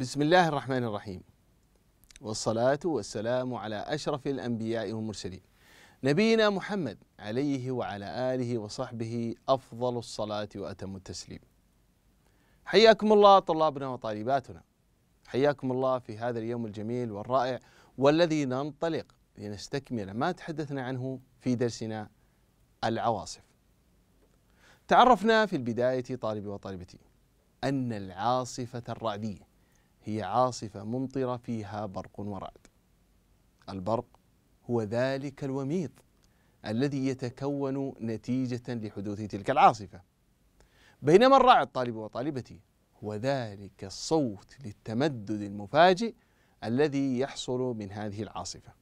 بسم الله الرحمن الرحيم والصلاة والسلام على أشرف الأنبياء والمرسلين نبينا محمد عليه وعلى آله وصحبه أفضل الصلاة وأتم التسليم حياكم الله طلابنا وطالباتنا حياكم الله في هذا اليوم الجميل والرائع والذي ننطلق لنستكمل ما تحدثنا عنه في درسنا العواصف تعرفنا في البداية طالبي وطالبتي أن العاصفة الرعدية هي عاصفة ممطرة فيها برق ورعد. البرق هو ذلك الوميض الذي يتكون نتيجة لحدوث تلك العاصفة. بينما الرعد طالب وطالبتي هو ذلك الصوت للتمدد المفاجئ الذي يحصل من هذه العاصفة.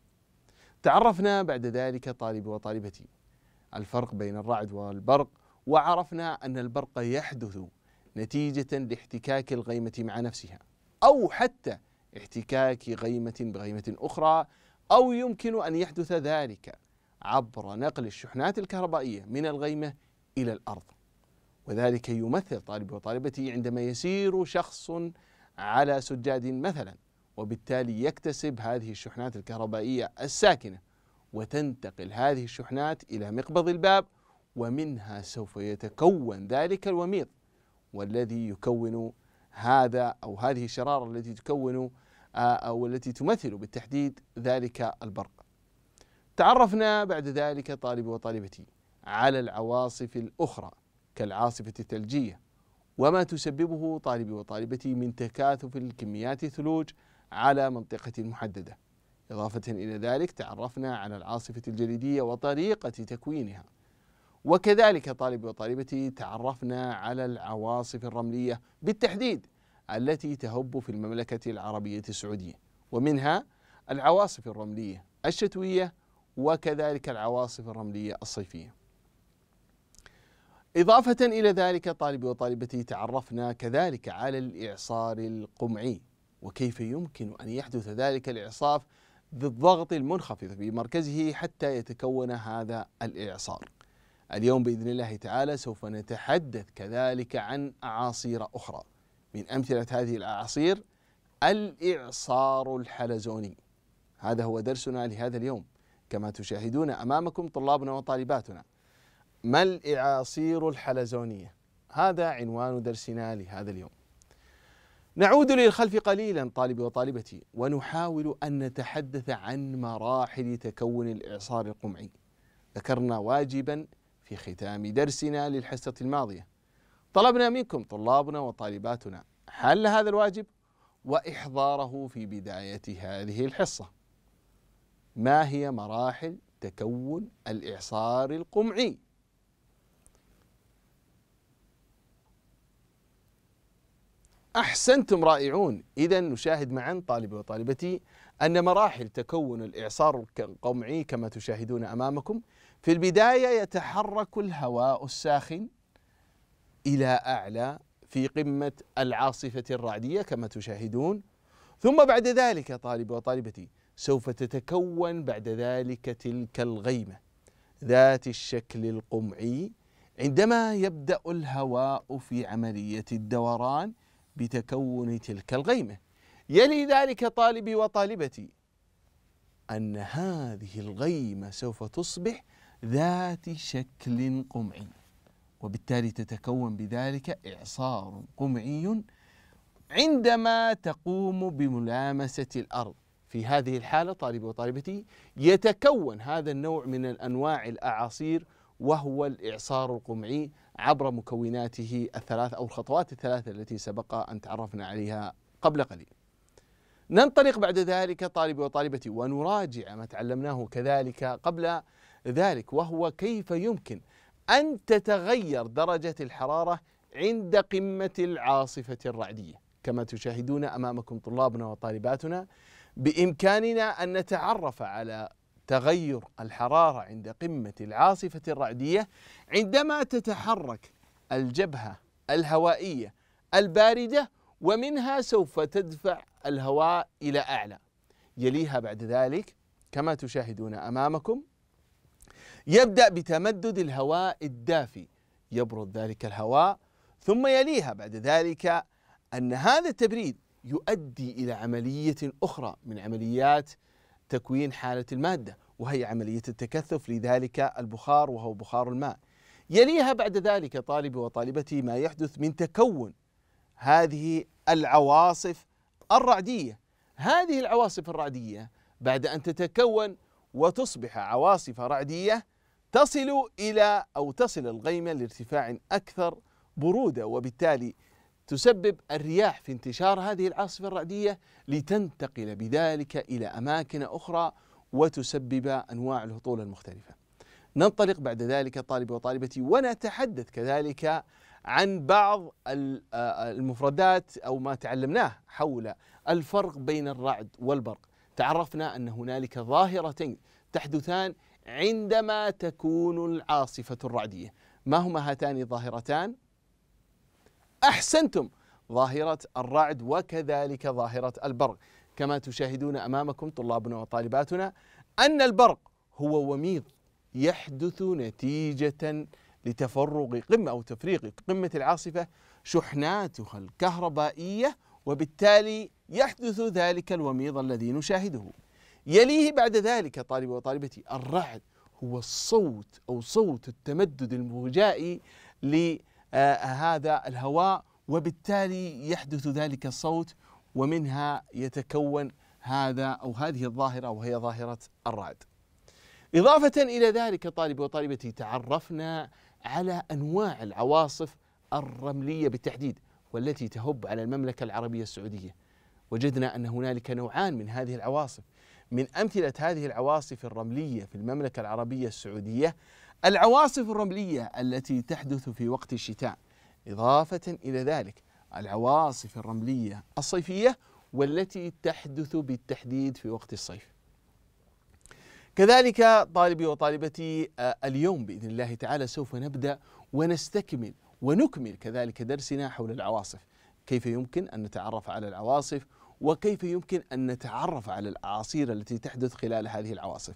تعرفنا بعد ذلك طالب وطالبتي الفرق بين الرعد والبرق وعرفنا أن البرق يحدث نتيجة لاحتكاك الغيمة مع نفسها أو حتى احتكاك غيمة بغيمة أخرى أو يمكن أن يحدث ذلك عبر نقل الشحنات الكهربائية من الغيمة إلى الأرض وذلك يمثل طالب وطالبته عندما يسير شخص على سجاد مثلا وبالتالي يكتسب هذه الشحنات الكهربائية الساكنة وتنتقل هذه الشحنات إلى مقبض الباب ومنها سوف يتكون ذلك الوميض والذي يكون هذا أو هذه الشرارة التي تكون آه، أو التي تمثل بالتحديد ذلك البرق تعرفنا بعد ذلك طالبي وطالبتي على العواصف الأخرى كالعاصفة الثلجية وما تسببه طالبي وطالبتي من تكاثف الكميات الثلوج على منطقة محددة إضافة إلى ذلك تعرفنا على العاصفة الجليدية وطريقة تكوينها وكذلك طالب وطالبتي تعرفنا على العواصف الرملية بالتحديد التي تهب في المملكة العربية السعودية ومنها العواصف الرملية الشتوية وكذلك العواصف الرملية الصيفية إضافة إلى ذلك طالبي وطالبتي تعرفنا كذلك على الإعصار القمعي وكيف يمكن أن يحدث ذلك الإعصاف بالضغط المنخفض في مركزه حتى يتكون هذا الإعصار اليوم باذن الله تعالى سوف نتحدث كذلك عن اعاصير اخرى من امثله هذه الاعاصير الاعصار الحلزوني هذا هو درسنا لهذا اليوم كما تشاهدون امامكم طلابنا وطالباتنا ما الاعاصير الحلزونيه هذا عنوان درسنا لهذا اليوم نعود للخلف قليلا طالبي وطالبتي ونحاول ان نتحدث عن مراحل تكون الاعصار القمعي ذكرنا واجبا في ختام درسنا للحصة الماضية طلبنا منكم طلابنا وطالباتنا حل هذا الواجب وإحضاره في بداية هذه الحصة ما هي مراحل تكون الإعصار القمعي أحسنتم رائعون إذا نشاهد معا طالبي وطالبتي أن مراحل تكون الإعصار القمعي كما تشاهدون أمامكم في البداية يتحرك الهواء الساخن إلى أعلى في قمة العاصفة الرعدية كما تشاهدون ثم بعد ذلك طالب وطالبتي سوف تتكون بعد ذلك تلك الغيمة ذات الشكل القمعي عندما يبدأ الهواء في عملية الدوران بتكون تلك الغيمة يلي ذلك طالبي وطالبتي أن هذه الغيمة سوف تصبح ذات شكل قمعي وبالتالي تتكون بذلك إعصار قمعي عندما تقوم بملامسة الأرض في هذه الحالة طالبي وطالبتي يتكون هذا النوع من الأنواع الأعاصير وهو الإعصار القمعي عبر مكوناته الثلاث أو الخطوات الثلاثة التي سبق أن تعرفنا عليها قبل قليل ننطلق بعد ذلك طالبي وطالبتي ونراجع ما تعلمناه كذلك قبل ذلك وهو كيف يمكن أن تتغير درجة الحرارة عند قمة العاصفة الرعدية كما تشاهدون أمامكم طلابنا وطالباتنا بإمكاننا أن نتعرف على تغير الحرارة عند قمة العاصفة الرعدية عندما تتحرك الجبهة الهوائية الباردة ومنها سوف تدفع الهواء إلى أعلى يليها بعد ذلك كما تشاهدون أمامكم يبدأ بتمدد الهواء الدافي يبرد ذلك الهواء ثم يليها بعد ذلك أن هذا التبريد يؤدي إلى عملية أخرى من عمليات تكوين حالة المادة وهي عملية التكثف لذلك البخار وهو بخار الماء يليها بعد ذلك طالب وطالبتي ما يحدث من تكون هذه العواصف الرعدية هذه العواصف الرعدية بعد أن تتكون وتصبح عواصف رعدية تصل إلى أو تصل الغيمة لارتفاع أكثر برودة وبالتالي تسبب الرياح في انتشار هذه العاصفة الرعدية لتنتقل بذلك إلى أماكن أخرى وتسبب أنواع الهطول المختلفة ننطلق بعد ذلك طالبي وطالبتي ونتحدث كذلك عن بعض المفردات او ما تعلمناه حول الفرق بين الرعد والبرق تعرفنا ان هنالك ظاهرتين تحدثان عندما تكون العاصفة الرعدية ما هما هاتان الظاهرتان؟ أحسنتم ظاهرة الرعد وكذلك ظاهرة البرق كما تشاهدون أمامكم طلابنا وطالباتنا أن البرق هو وميض يحدث نتيجة لتفرغ قمة أو تفريغ قمة العاصفة شحناتها الكهربائية وبالتالي يحدث ذلك الوميض الذي نشاهده يليه بعد ذلك طالبي وطالبتي الرعد هو الصوت أو صوت التمدد المفاجئي لهذا آه، الهواء وبالتالي يحدث ذلك الصوت ومنها يتكون هذا أو هذه الظاهرة وهي ظاهرة الرعد إضافة إلى ذلك طالبي وطالبتي تعرفنا على أنواع العواصف الرملية بالتحديد والتي تهب على المملكة العربية السعودية وجدنا أن هنالك نوعان من هذه العواصف من أمثلة هذه العواصف الرملية في المملكة العربية السعودية العواصف الرملية التي تحدث في وقت الشتاء إضافة إلى ذلك العواصف الرملية الصيفية والتي تحدث بالتحديد في وقت الصيف كذلك طالبي وطالبتي آه، اليوم بإذن الله تعالى سوف نبدأ ونستكمل ونكمل كذلك درسنا حول العواصف كيف يمكن أن نتعرف على العواصف وكيف يمكن أن نتعرف على الأعاصير التي تحدث خلال هذه العواصف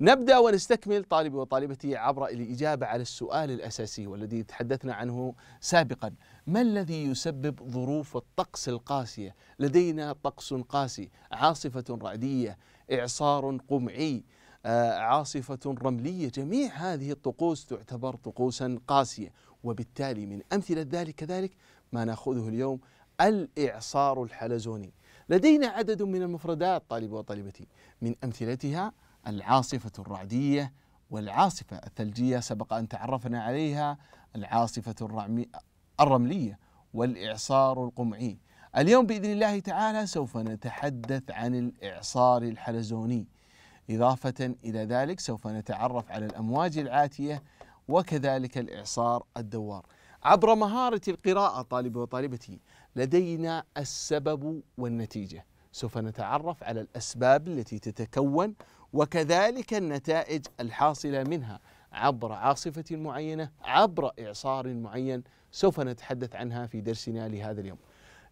نبدأ ونستكمل طالبي وطالبتي عبر الإجابة على السؤال الأساسي والذي تحدثنا عنه سابقا ما الذي يسبب ظروف الطقس القاسية؟ لدينا طقس قاسي عاصفة رعدية إعصار قمعي آه، عاصفة رملية جميع هذه الطقوس تعتبر طقوسا قاسية وبالتالي من أمثلة ذلك كذلك ما نأخذه اليوم الإعصار الحلزوني لدينا عدد من المفردات طالب وطالبتي من أمثلتها العاصفة الرعدية والعاصفة الثلجية سبق أن تعرفنا عليها العاصفة الرملية والإعصار القمعي اليوم بإذن الله تعالى سوف نتحدث عن الإعصار الحلزوني إضافة إلى ذلك سوف نتعرف على الأمواج العاتية وكذلك الإعصار الدوار عبر مهارة القراءة طالب وطالبتي لدينا السبب والنتيجه سوف نتعرف على الاسباب التي تتكون وكذلك النتائج الحاصله منها عبر عاصفه معينه عبر اعصار معين سوف نتحدث عنها في درسنا لهذا اليوم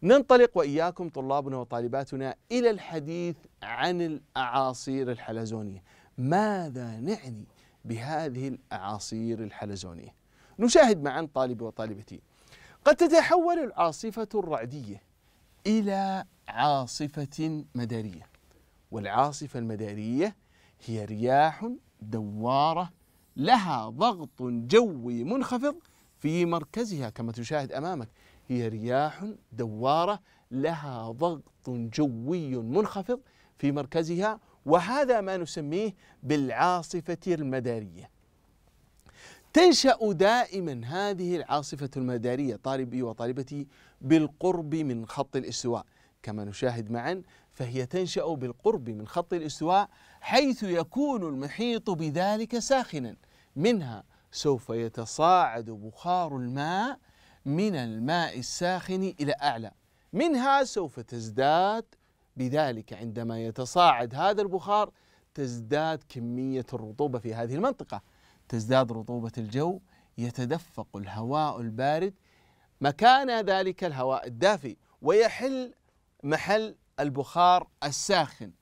ننطلق واياكم طلابنا وطالباتنا الى الحديث عن الاعاصير الحلزونيه ماذا نعني بهذه الاعاصير الحلزونيه نشاهد معا طالبي وطالبتي قد تتحول العاصفة الرعدية إلى عاصفة مدارية والعاصفة المدارية هي رياح دوارة لها ضغط جوي منخفض في مركزها كما تشاهد أمامك هي رياح دوارة لها ضغط جوي منخفض في مركزها وهذا ما نسميه بالعاصفة المدارية تنشأ دائما هذه العاصفة المدارية طالبي وطالبتي بالقرب من خط الاستواء كما نشاهد معا فهي تنشأ بالقرب من خط الاستواء حيث يكون المحيط بذلك ساخنا منها سوف يتصاعد بخار الماء من الماء الساخن إلى أعلى منها سوف تزداد بذلك عندما يتصاعد هذا البخار تزداد كمية الرطوبة في هذه المنطقة تزداد رطوبة الجو يتدفق الهواء البارد مكان ذلك الهواء الدافئ ويحل محل البخار الساخن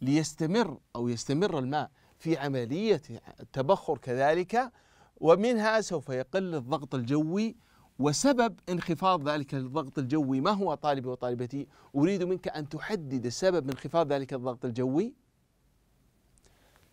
ليستمر أو يستمر الماء في عملية التبخر كذلك ومنها سوف يقل الضغط الجوي وسبب انخفاض ذلك الضغط الجوي ما هو طالبي وطالبتي أريد منك أن تحدد سبب انخفاض ذلك الضغط الجوي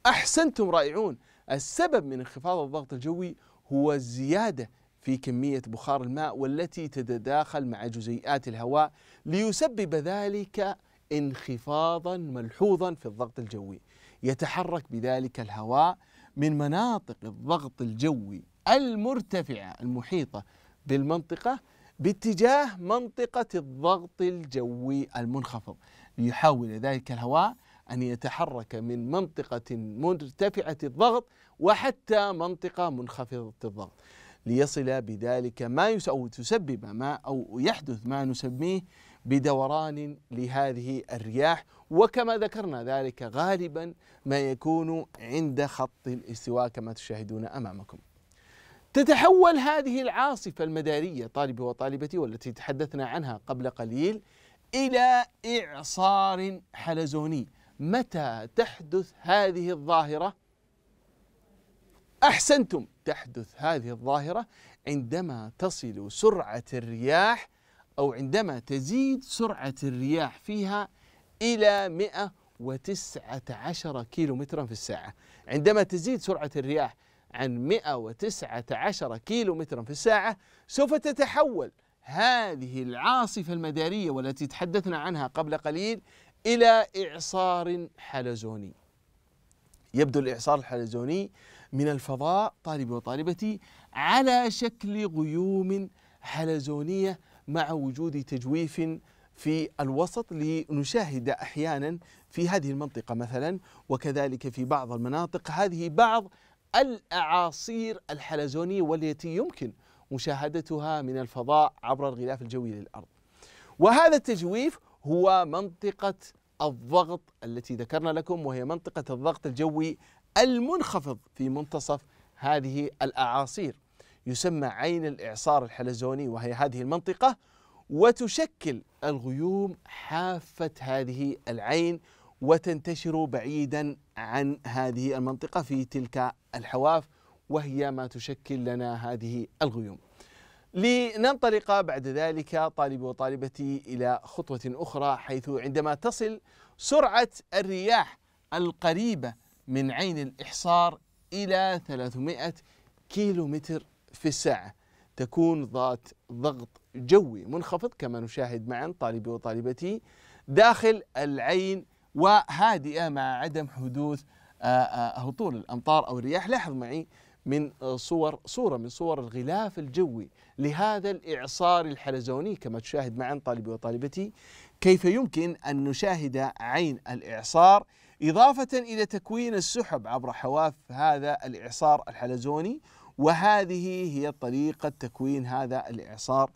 أحسنتم رائعون السبب من انخفاض الضغط الجوي هو الزيادة في كمية بخار الماء والتي تتداخل مع جزيئات الهواء ليسبب ذلك انخفاضا ملحوظا في الضغط الجوي يتحرك بذلك الهواء من مناطق الضغط الجوي المرتفعة المحيطة بالمنطقة باتجاه منطقة الضغط الجوي المنخفض ليحاول ذلك الهواء أن يتحرك من منطقة مرتفعة الضغط وحتى منطقة منخفضة الضغط ليصل بذلك ما أو تسبب ما أو يحدث ما نسميه بدوران لهذه الرياح وكما ذكرنا ذلك غالبا ما يكون عند خط الاستواء كما تشاهدون أمامكم تتحول هذه العاصفة المدارية طالبي وطالبتي والتي تحدثنا عنها قبل قليل إلى إعصار حلزوني متى تحدث هذه الظاهرة؟ أحسنتم تحدث هذه الظاهرة عندما تصل سرعة الرياح أو عندما تزيد سرعة الرياح فيها إلى 119 كيلو مترا في الساعة عندما تزيد سرعة الرياح عن 119 كيلو مترا في الساعة سوف تتحول هذه العاصفة المدارية والتي تحدثنا عنها قبل قليل إلى إعصار حلزوني يبدو الإعصار الحلزوني من الفضاء طالبي وطالبتي على شكل غيوم حلزونية مع وجود تجويف في الوسط لنشاهد أحيانا في هذه المنطقة مثلا وكذلك في بعض المناطق هذه بعض الأعاصير الحلزونية والتي يمكن مشاهدتها من الفضاء عبر الغلاف الجوي للأرض وهذا التجويف هو منطقة الضغط التي ذكرنا لكم وهي منطقة الضغط الجوي المنخفض في منتصف هذه الأعاصير يسمى عين الإعصار الحلزوني وهي هذه المنطقة وتشكل الغيوم حافة هذه العين وتنتشر بعيدا عن هذه المنطقة في تلك الحواف وهي ما تشكل لنا هذه الغيوم لننطلق بعد ذلك طالبي وطالبتي إلى خطوة أخرى حيث عندما تصل سرعة الرياح القريبة من عين الإحصار إلى 300 كيلومتر في الساعة تكون ذات ضغط جوي منخفض كما نشاهد معا طالبي وطالبتي داخل العين وهادئة مع عدم حدوث آه، آه، هطول الأمطار أو الرياح لاحظ معي من آه، صور صورة من صور الغلاف الجوي لهذا الإعصار الحلزوني كما تشاهد معا طالبي وطالبتي كيف يمكن أن نشاهد عين الإعصار إضافة إلى تكوين السحب عبر حواف هذا الإعصار الحلزوني وهذه هي طريقة تكوين هذا الإعصار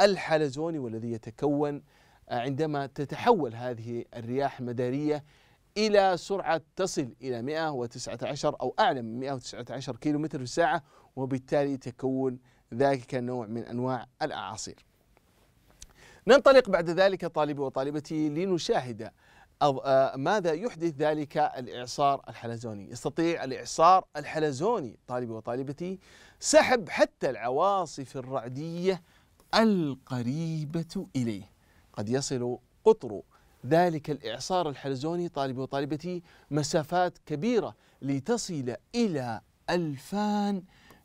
الحلزوني والذي يتكون عندما تتحول هذه الرياح المدارية إلى سرعة تصل إلى 119 أو أعلى من 119 كيلو متر في الساعة وبالتالي تكون ذلك النوع من أنواع الأعاصير ننطلق بعد ذلك طالبي وطالبتي لنشاهد آه، ماذا يحدث ذلك الإعصار الحلزوني يستطيع الإعصار الحلزوني طالبي وطالبتي سحب حتى العواصف الرعدية القريبة إليه قد يصل قطر ذلك الإعصار الحلزوني طالبي وطالبتي مسافات كبيرة لتصل إلى ألفان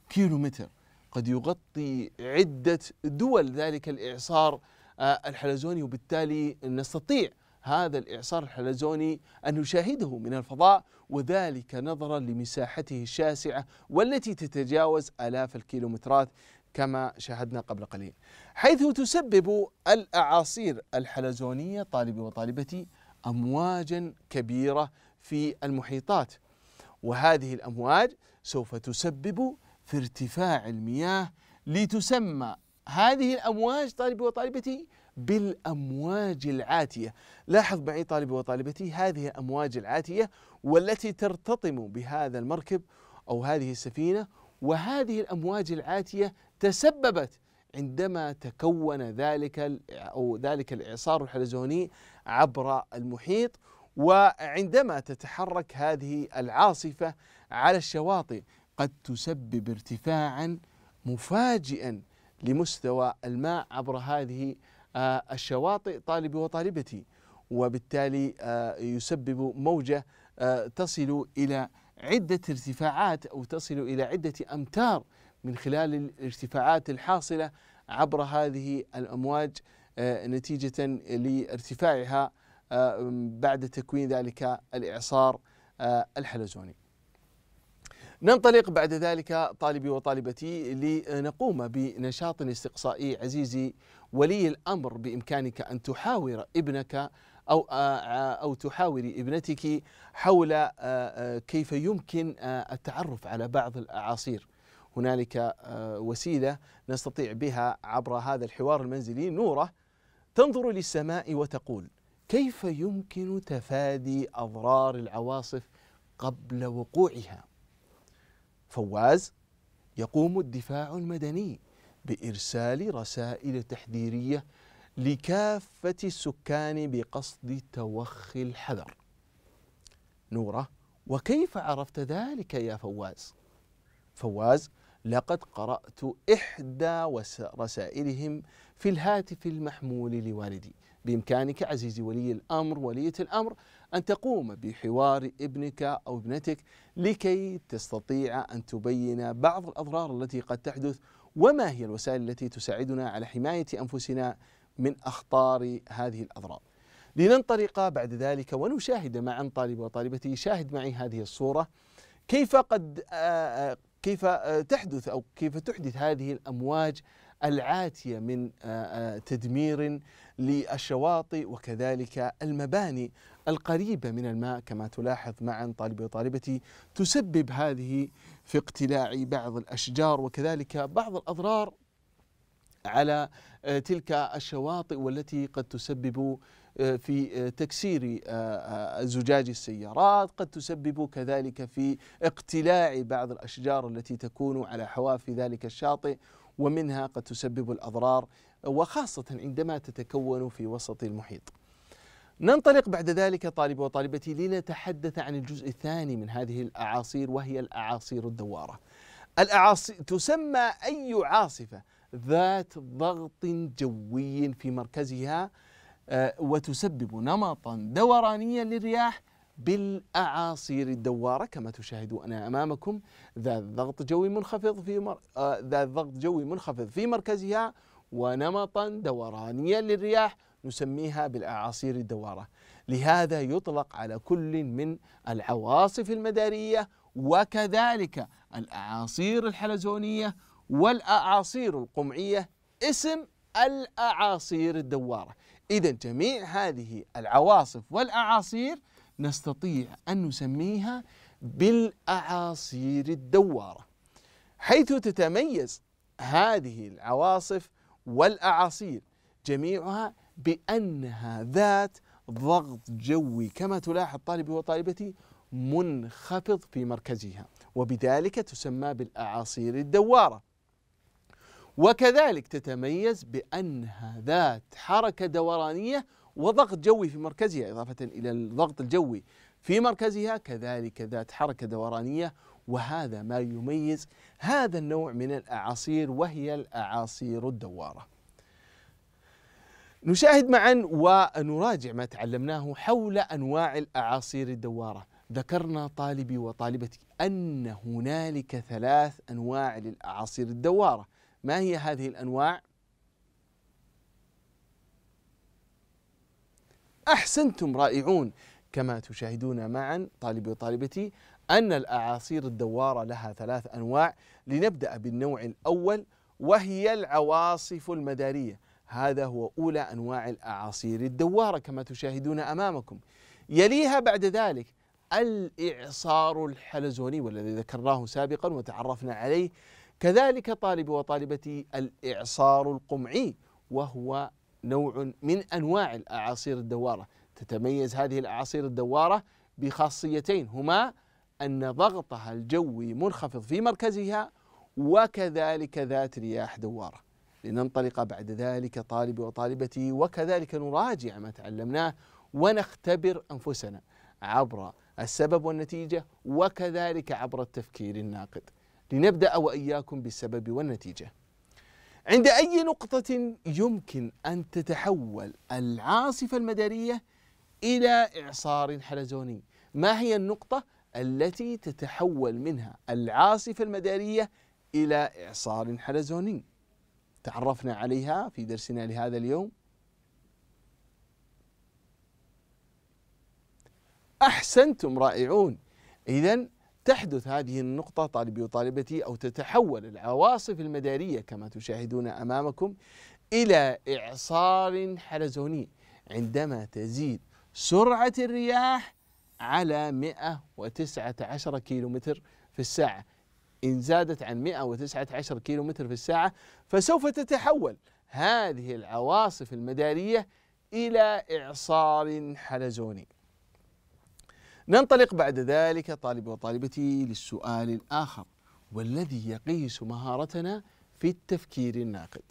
كيلومتر قد يغطي عدة دول ذلك الإعصار آه، الحلزوني وبالتالي نستطيع هذا الإعصار الحلزوني أن نشاهده من الفضاء وذلك نظرا لمساحته الشاسعة والتي تتجاوز آلاف الكيلومترات كما شاهدنا قبل قليل حيث تسبب الأعاصير الحلزونية طالبي وطالبتي أمواجا كبيرة في المحيطات وهذه الأمواج سوف تسبب في ارتفاع المياه لتسمى هذه الأمواج طالبي وطالبتي بالأمواج العاتية لاحظ معي طالبي وطالبتي هذه الأمواج العاتية والتي ترتطم بهذا المركب أو هذه السفينة وهذه الأمواج العاتية تسببت عندما تكون ذلك او ذلك الاعصار الحلزوني عبر المحيط وعندما تتحرك هذه العاصفه على الشواطئ قد تسبب ارتفاعا مفاجئا لمستوى الماء عبر هذه آه، الشواطئ طالبي وطالبتي وبالتالي آه، يسبب موجه آه، تصل الى عده ارتفاعات او تصل الى عده امتار من خلال الارتفاعات الحاصله عبر هذه الامواج آه، نتيجه لارتفاعها آه، بعد تكوين ذلك الاعصار آه، الحلزوني. ننطلق بعد ذلك طالبي وطالبتي لنقوم بنشاط استقصائي عزيزي ولي الامر بامكانك ان تحاور ابنك او او تحاوري ابنتك حول كيف يمكن التعرف على بعض الاعاصير. هنالك آه، وسيلة نستطيع بها عبر هذا الحوار المنزلي نورة تنظر للسماء وتقول كيف يمكن تفادي أضرار العواصف قبل وقوعها فواز يقوم الدفاع المدني بإرسال رسائل تحذيرية لكافة السكان بقصد توخي الحذر نوره وكيف عرفت ذلك يا فواز؟ فواز لقد قرأت إحدى رسائلهم في الهاتف المحمول لوالدي بإمكانك عزيزي ولي الأمر ولية الأمر أن تقوم بحوار ابنك أو ابنتك لكي تستطيع أن تبين بعض الأضرار التي قد تحدث وما هي الوسائل التي تساعدنا على حماية أنفسنا من أخطار هذه الأضرار لننطلق بعد ذلك ونشاهد معا طالب وطالبتي شاهد معي هذه الصورة كيف قد كيف آه، تحدث او كيف تحدث هذه الامواج العاتيه من آه، آه، تدمير للشواطئ وكذلك المباني القريبه من الماء كما تلاحظ معا طالبي وطالبتي تسبب هذه في اقتلاع بعض الاشجار وكذلك بعض الاضرار على تلك الشواطئ والتي قد تسبب آه، في آه، تكسير آه، زجاج السيارات قد تسبب كذلك في اقتلاع بعض الأشجار التي تكون على حواف ذلك الشاطئ ومنها قد تسبب الأضرار وخاصة عندما تتكون في وسط المحيط ننطلق بعد ذلك طالب وطالبتي لنتحدث عن الجزء الثاني من هذه الأعاصير وهي الأعاصير الدوارة الأعاصير تسمى أي عاصفة ذات ضغط جوي في مركزها آه، وتسبب نمطا دورانيا للرياح بالاعاصير الدواره كما تشاهدون امامكم ذات ضغط جوي منخفض في مر... آه، ذات ضغط جوي منخفض في مركزها ونمطا دورانيا للرياح نسميها بالاعاصير الدواره لهذا يطلق على كل من العواصف المداريه وكذلك الاعاصير الحلزونيه والاعاصير القمعيه اسم الاعاصير الدواره إذا جميع هذه العواصف والأعاصير نستطيع أن نسميها بالأعاصير الدوارة حيث تتميز هذه العواصف والأعاصير جميعها بأنها ذات ضغط جوي كما تلاحظ طالبي وطالبتي منخفض في مركزها وبذلك تسمى بالأعاصير الدوارة وكذلك تتميز بأنها ذات حركة دورانية وضغط جوي في مركزها إضافة إلى الضغط الجوي في مركزها كذلك ذات حركة دورانية وهذا ما يميز هذا النوع من الأعاصير وهي الأعاصير الدوارة نشاهد معا ونراجع ما تعلمناه حول أنواع الأعاصير الدوارة ذكرنا طالبي وطالبتي أن هنالك ثلاث أنواع للأعاصير الدوارة ما هي هذه الأنواع؟ أحسنتم رائعون كما تشاهدون معا طالبي وطالبتي أن الأعاصير الدوارة لها ثلاث أنواع لنبدأ بالنوع الأول وهي العواصف المدارية هذا هو أولى أنواع الأعاصير الدوارة كما تشاهدون أمامكم يليها بعد ذلك الإعصار الحلزوني والذي ذكرناه سابقا وتعرفنا عليه كذلك طالب وطالبتي الإعصار القمعي وهو نوع من أنواع الأعاصير الدوارة تتميز هذه الأعاصير الدوارة بخاصيتين هما أن ضغطها الجوي منخفض في مركزها وكذلك ذات رياح دوارة لننطلق بعد ذلك طالبي وطالبتي وكذلك نراجع ما تعلمناه ونختبر أنفسنا عبر السبب والنتيجة وكذلك عبر التفكير الناقد لنبدأ وإياكم بالسبب والنتيجة. عند أي نقطة يمكن أن تتحول العاصفة المدارية إلى إعصار حلزوني؟ ما هي النقطة التي تتحول منها العاصفة المدارية إلى إعصار حلزوني؟ تعرفنا عليها في درسنا لهذا اليوم. أحسنتم رائعون. إذا تحدث هذه النقطة طالبي وطالبتي أو تتحول العواصف المدارية كما تشاهدون أمامكم إلى إعصار حلزوني عندما تزيد سرعة الرياح على 119 كيلومتر في الساعة إن زادت عن 119 كيلومتر في الساعة فسوف تتحول هذه العواصف المدارية إلى إعصار حلزوني ننطلق بعد ذلك طالب وطالبتي للسؤال الآخر والذي يقيس مهارتنا في التفكير الناقد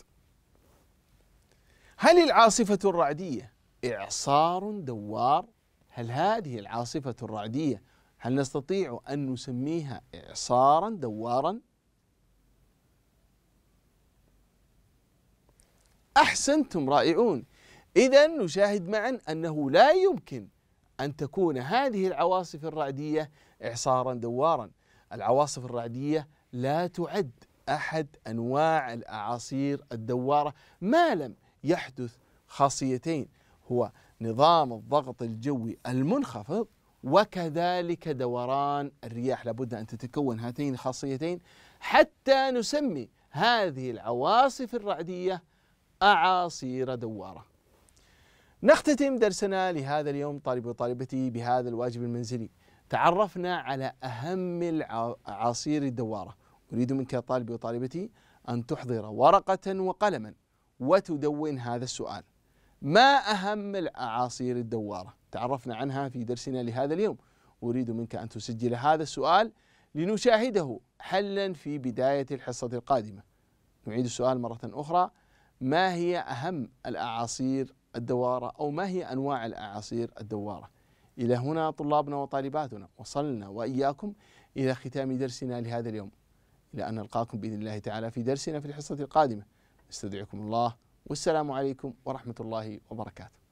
هل العاصفة الرعدية إعصار دوار؟ هل هذه العاصفة الرعدية هل نستطيع أن نسميها إعصارا دوارا؟ أحسنتم رائعون إذا نشاهد معا أنه لا يمكن أن تكون هذه العواصف الرعدية إعصارا دوارا العواصف الرعدية لا تعد أحد أنواع الأعاصير الدوارة ما لم يحدث خاصيتين هو نظام الضغط الجوي المنخفض وكذلك دوران الرياح لابد أن تتكون هاتين الخاصيتين حتى نسمي هذه العواصف الرعدية أعاصير دوارة نختتم درسنا لهذا اليوم طالبي وطالبتي بهذا الواجب المنزلي تعرفنا على أهم عصير الدوارة أريد منك طالبي وطالبتي أن تحضر ورقة وقلما وتدون هذا السؤال ما أهم الأعاصير الدوارة تعرفنا عنها في درسنا لهذا اليوم أريد منك أن تسجل هذا السؤال لنشاهده حلا في بداية الحصة القادمة نعيد السؤال مرة أخرى ما هي أهم الأعاصير الدوارة أو ما هي أنواع الأعاصير الدوارة إلى هنا طلابنا وطالباتنا وصلنا وإياكم إلى ختام درسنا لهذا اليوم إلى أن نلقاكم بإذن الله تعالى في درسنا في الحصة القادمة نستودعكم الله والسلام عليكم ورحمة الله وبركاته